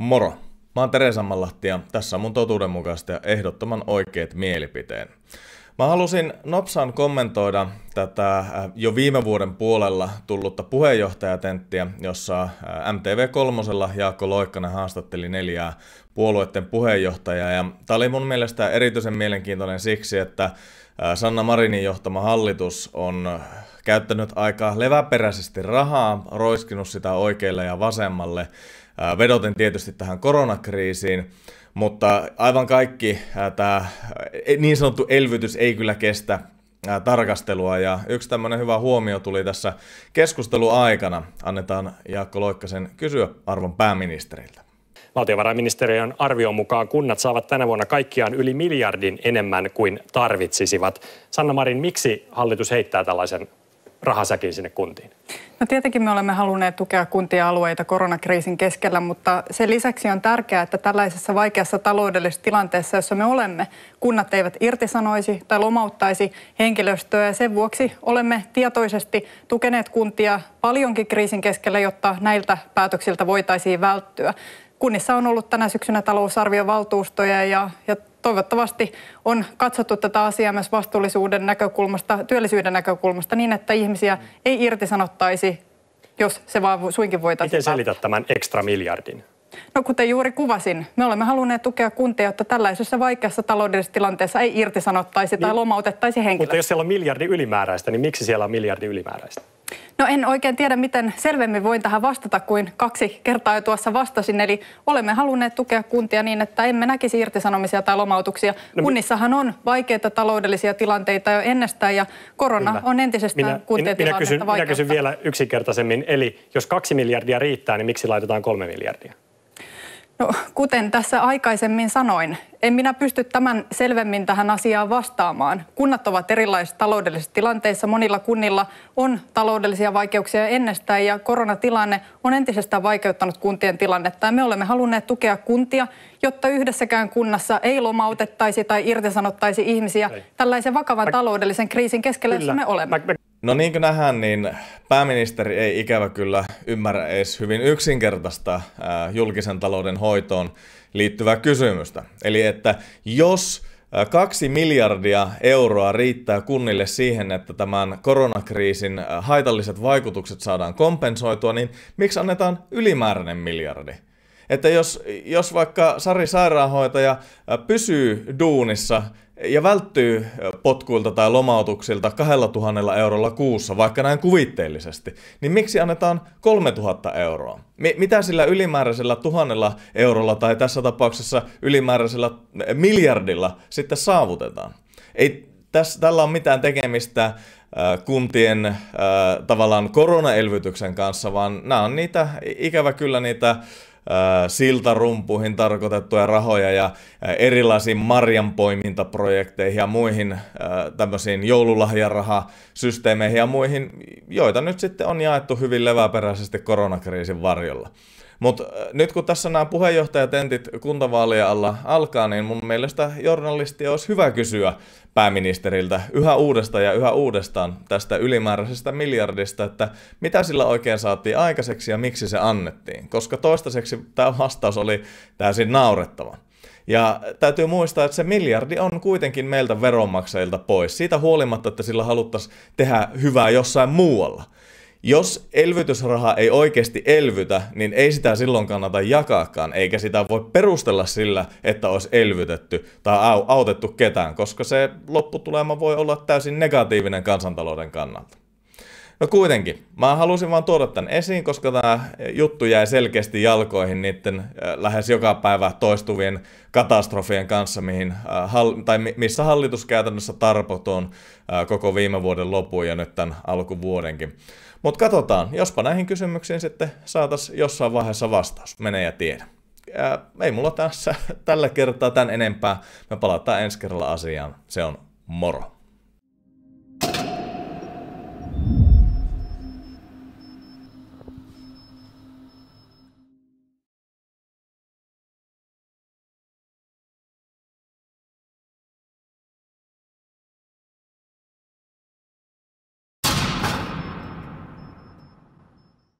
Moro! Mä oon Teresa Mallahti ja tässä on mun totuudenmukaista ja ehdottoman oikeat mielipiteen. Mä halusin nopsaan kommentoida tätä äh, jo viime vuoden puolella tullutta puheenjohtajatenttiä, jossa äh, MTV3 Jaakko Loikkanen haastatteli neljää puolueiden puheenjohtaja. Ja tämä oli mun mielestä erityisen mielenkiintoinen siksi, että Sanna Marinin johtama hallitus on käyttänyt aika leväperäisesti rahaa, roiskinut sitä oikealle ja vasemmalle, vedoten tietysti tähän koronakriisiin, mutta aivan kaikki tämä niin sanottu elvytys ei kyllä kestä tarkastelua ja yksi tämmöinen hyvä huomio tuli tässä keskustelun aikana. Annetaan Jaakko Loikkasen kysyä arvon pääministeriltä. Valtiovarainministeriön arvion mukaan kunnat saavat tänä vuonna kaikkiaan yli miljardin enemmän kuin tarvitsisivat. Sanna Marin, miksi hallitus heittää tällaisen rahasäkin sinne kuntiin? No tietenkin me olemme halunneet tukea kuntia alueita koronakriisin keskellä, mutta sen lisäksi on tärkeää, että tällaisessa vaikeassa taloudellisessa tilanteessa, jossa me olemme, kunnat eivät irtisanoisi tai lomauttaisi henkilöstöä ja sen vuoksi olemme tietoisesti tukeneet kuntia paljonkin kriisin keskellä, jotta näiltä päätöksiltä voitaisiin välttyä. Kunnissa on ollut tänä syksynä talousarviovaltuustoja ja, ja toivottavasti on katsottu tätä asiaa myös vastuullisuuden näkökulmasta, työllisyyden näkökulmasta niin, että ihmisiä ei irtisanottaisi, jos se vaan suinkin voitaisiin. Miten selität tämän ekstra miljardin? No kuten juuri kuvasin, me olemme halunneet tukea kuntia, jotta tällaisessa vaikeassa taloudellisessa tilanteessa ei irtisanottaisi niin, tai lomautettaisi henkilöä. Mutta jos siellä on miljardi ylimääräistä, niin miksi siellä on miljardi ylimääräistä? No en oikein tiedä, miten selvemmin voin tähän vastata kuin kaksi kertaa jo tuossa vastasin. Eli olemme halunneet tukea kuntia niin, että emme näkisi irtisanomisia tai lomautuksia. No, Kunnissahan on vaikeita taloudellisia tilanteita jo ennestään ja korona kyllä. on entisestään minä, kuntien minä, minä kysyn, minä kysyn vielä yksinkertaisemmin. Eli jos kaksi miljardia riittää, niin miksi laitetaan kolme miljardia? No, kuten tässä aikaisemmin sanoin, en minä pysty tämän selvemmin tähän asiaan vastaamaan. Kunnat ovat erilaisissa taloudellisissa tilanteissa. Monilla kunnilla on taloudellisia vaikeuksia ennestään ja koronatilanne on entisestään vaikeuttanut kuntien tilannetta. Ja me olemme halunneet tukea kuntia, jotta yhdessäkään kunnassa ei lomautettaisi tai irtisanottaisi ihmisiä ei. tällaisen vakavan taloudellisen kriisin keskellä, jossa me olemme. No niin kuin nähdään, niin pääministeri ei ikävä kyllä ymmärrä edes hyvin yksinkertaista julkisen talouden hoitoon liittyvää kysymystä. Eli että jos kaksi miljardia euroa riittää kunnille siihen, että tämän koronakriisin haitalliset vaikutukset saadaan kompensoitua, niin miksi annetaan ylimääräinen miljardi? että jos, jos vaikka Sari sairaanhoitaja pysyy duunissa ja välttyy potkuilta tai lomautuksilta 2000 eurolla kuussa, vaikka näin kuvitteellisesti, niin miksi annetaan 3000 euroa? mitä sillä ylimääräisellä tuhannella eurolla tai tässä tapauksessa ylimääräisellä miljardilla sitten saavutetaan? Ei tässä, tällä on mitään tekemistä kuntien äh, tavallaan koronaelvytyksen kanssa, vaan nämä on niitä, ikävä kyllä niitä äh, siltarumpuihin tarkoitettuja rahoja ja erilaisiin marjanpoimintaprojekteihin ja muihin tämmöisiin joululahjarahasysteemeihin ja muihin, joita nyt sitten on jaettu hyvin leväperäisesti koronakriisin varjolla. Mutta äh, nyt kun tässä nämä puheenjohtajatentit kuntavaalien alla alkaa, niin mun mielestä journalisti olisi hyvä kysyä pääministeriltä yhä uudestaan ja yhä uudestaan tästä ylimääräisestä miljardista, että mitä sillä oikein saatiin aikaiseksi ja miksi se annettiin. Koska toistaiseksi tämä vastaus oli täysin naurettava. Ja täytyy muistaa, että se miljardi on kuitenkin meiltä veronmaksajilta pois, siitä huolimatta, että sillä haluttaisiin tehdä hyvää jossain muualla jos elvytysraha ei oikeasti elvytä, niin ei sitä silloin kannata jakaakaan, eikä sitä voi perustella sillä, että olisi elvytetty tai autettu ketään, koska se lopputulema voi olla täysin negatiivinen kansantalouden kannalta. No kuitenkin, mä halusin vaan tuoda tämän esiin, koska tämä juttu jäi selkeästi jalkoihin niiden äh, lähes joka päivä toistuvien katastrofien kanssa, mihin, äh, tai missä hallitus käytännössä tarpoton äh, koko viime vuoden lopun ja nyt tämän alkuvuodenkin. Mutta katsotaan, jospa näihin kysymyksiin sitten saataisiin jossain vaiheessa vastaus, menee ja tiedä. Ää, ei mulla tässä tällä kertaa tämän enempää, me palataan ensi kerralla asiaan, se on moro.